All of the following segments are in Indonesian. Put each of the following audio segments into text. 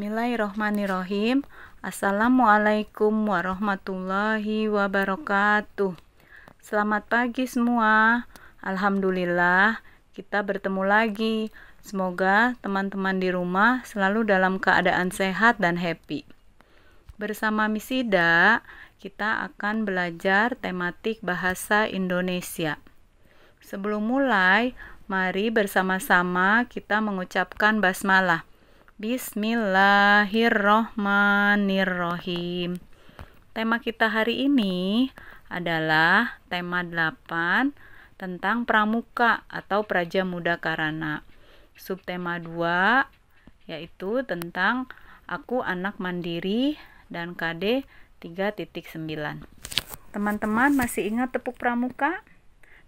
Bismillahirrohmanirrohim Assalamualaikum warahmatullahi wabarakatuh Selamat pagi semua Alhamdulillah kita bertemu lagi Semoga teman-teman di rumah selalu dalam keadaan sehat dan happy Bersama Misida kita akan belajar tematik bahasa Indonesia Sebelum mulai, mari bersama-sama kita mengucapkan basmalah Bismillahirrohmanirrohim Tema kita hari ini adalah tema 8 tentang pramuka atau praja muda karana Subtema 2 yaitu tentang aku anak mandiri dan KD 3.9 Teman-teman masih ingat tepuk pramuka?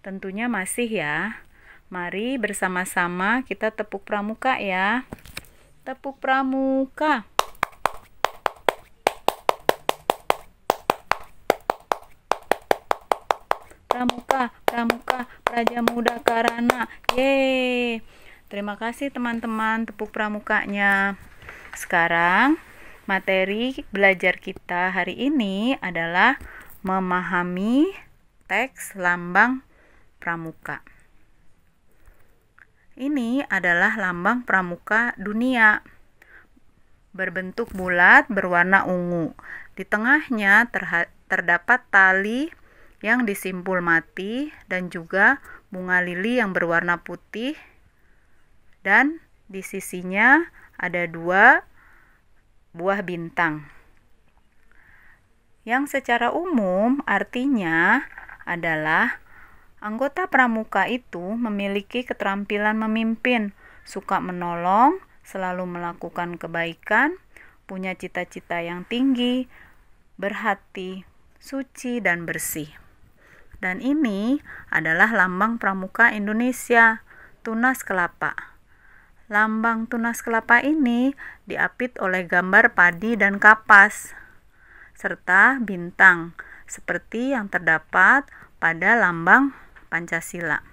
Tentunya masih ya Mari bersama-sama kita tepuk pramuka ya. Tepuk pramuka. Pramuka, pramuka, praja muda karana. Ye. Terima kasih teman-teman tepuk pramukanya. Sekarang materi belajar kita hari ini adalah memahami teks lambang pramuka. Ini adalah lambang pramuka dunia. Berbentuk bulat, berwarna ungu. Di tengahnya terdapat tali yang disimpul mati dan juga bunga lili yang berwarna putih dan di sisinya ada dua buah bintang yang secara umum artinya adalah Anggota pramuka itu memiliki keterampilan memimpin, suka menolong, selalu melakukan kebaikan, punya cita-cita yang tinggi, berhati, suci, dan bersih. Dan ini adalah lambang pramuka Indonesia, tunas kelapa. Lambang tunas kelapa ini diapit oleh gambar padi dan kapas, serta bintang, seperti yang terdapat pada lambang Pancasila.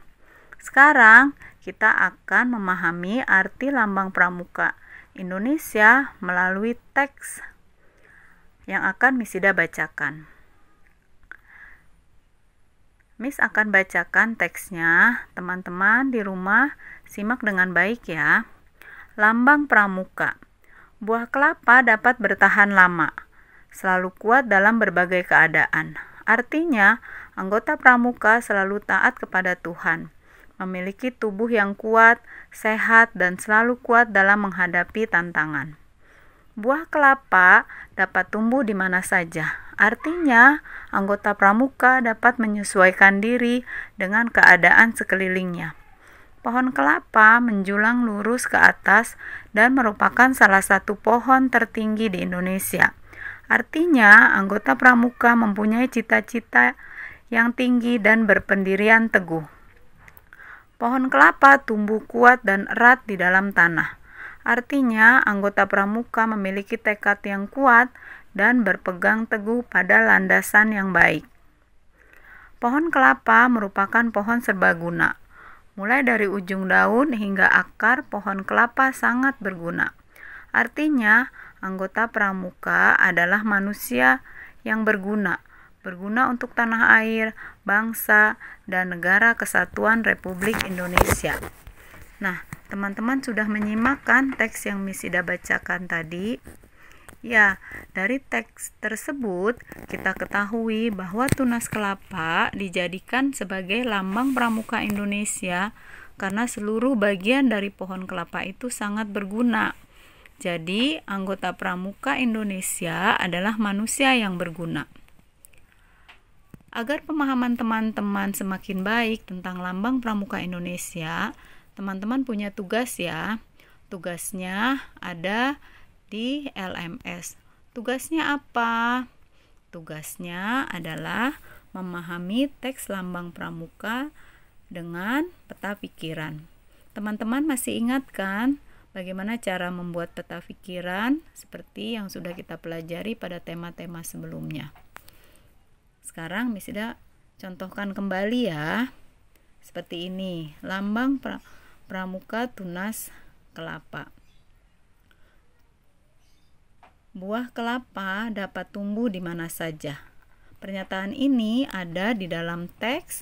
Sekarang kita akan memahami arti lambang pramuka Indonesia melalui teks yang akan Misida bacakan. Miss akan bacakan teksnya. Teman-teman di rumah simak dengan baik ya. Lambang pramuka. Buah kelapa dapat bertahan lama, selalu kuat dalam berbagai keadaan. Artinya, Anggota pramuka selalu taat kepada Tuhan, memiliki tubuh yang kuat, sehat, dan selalu kuat dalam menghadapi tantangan. Buah kelapa dapat tumbuh di mana saja. Artinya, anggota pramuka dapat menyesuaikan diri dengan keadaan sekelilingnya. Pohon kelapa menjulang lurus ke atas dan merupakan salah satu pohon tertinggi di Indonesia. Artinya, anggota pramuka mempunyai cita-cita yang tinggi dan berpendirian teguh. Pohon kelapa tumbuh kuat dan erat di dalam tanah. Artinya, anggota pramuka memiliki tekad yang kuat dan berpegang teguh pada landasan yang baik. Pohon kelapa merupakan pohon serbaguna. Mulai dari ujung daun hingga akar, pohon kelapa sangat berguna. Artinya, anggota pramuka adalah manusia yang berguna, berguna untuk tanah air, bangsa, dan negara kesatuan Republik Indonesia. Nah, teman-teman sudah menyimak kan teks yang Ida bacakan tadi? Ya, dari teks tersebut kita ketahui bahwa tunas kelapa dijadikan sebagai lambang pramuka Indonesia karena seluruh bagian dari pohon kelapa itu sangat berguna. Jadi, anggota pramuka Indonesia adalah manusia yang berguna. Agar pemahaman teman-teman semakin baik tentang lambang pramuka Indonesia, teman-teman punya tugas ya. Tugasnya ada di LMS. Tugasnya apa? Tugasnya adalah memahami teks lambang pramuka dengan peta pikiran. Teman-teman masih ingat kan bagaimana cara membuat peta pikiran seperti yang sudah kita pelajari pada tema-tema sebelumnya? Sekarang misalnya contohkan kembali ya. Seperti ini, lambang pra, pramuka tunas kelapa. Buah kelapa dapat tumbuh di mana saja. Pernyataan ini ada di dalam teks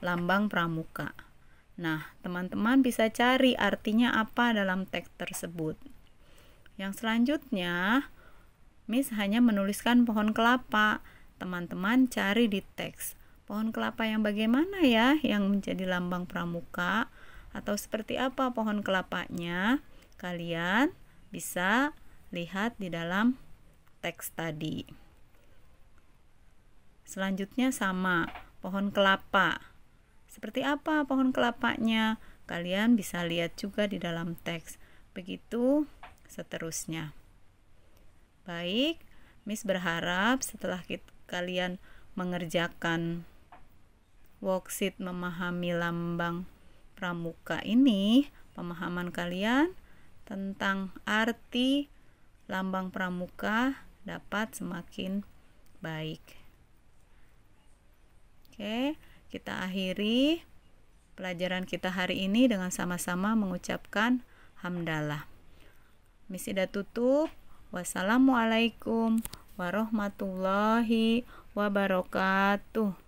lambang pramuka. Nah, teman-teman bisa cari artinya apa dalam teks tersebut. Yang selanjutnya, Miss hanya menuliskan pohon kelapa teman-teman cari di teks pohon kelapa yang bagaimana ya yang menjadi lambang pramuka atau seperti apa pohon kelapanya kalian bisa lihat di dalam teks tadi selanjutnya sama pohon kelapa seperti apa pohon kelapanya kalian bisa lihat juga di dalam teks begitu seterusnya baik Miss berharap setelah kita kalian mengerjakan worksheet memahami lambang pramuka ini, pemahaman kalian tentang arti lambang pramuka dapat semakin baik. Oke, kita akhiri pelajaran kita hari ini dengan sama-sama mengucapkan hamdalah. Misi dah tutup. Wassalamualaikum warahmatullahi wabarakatuh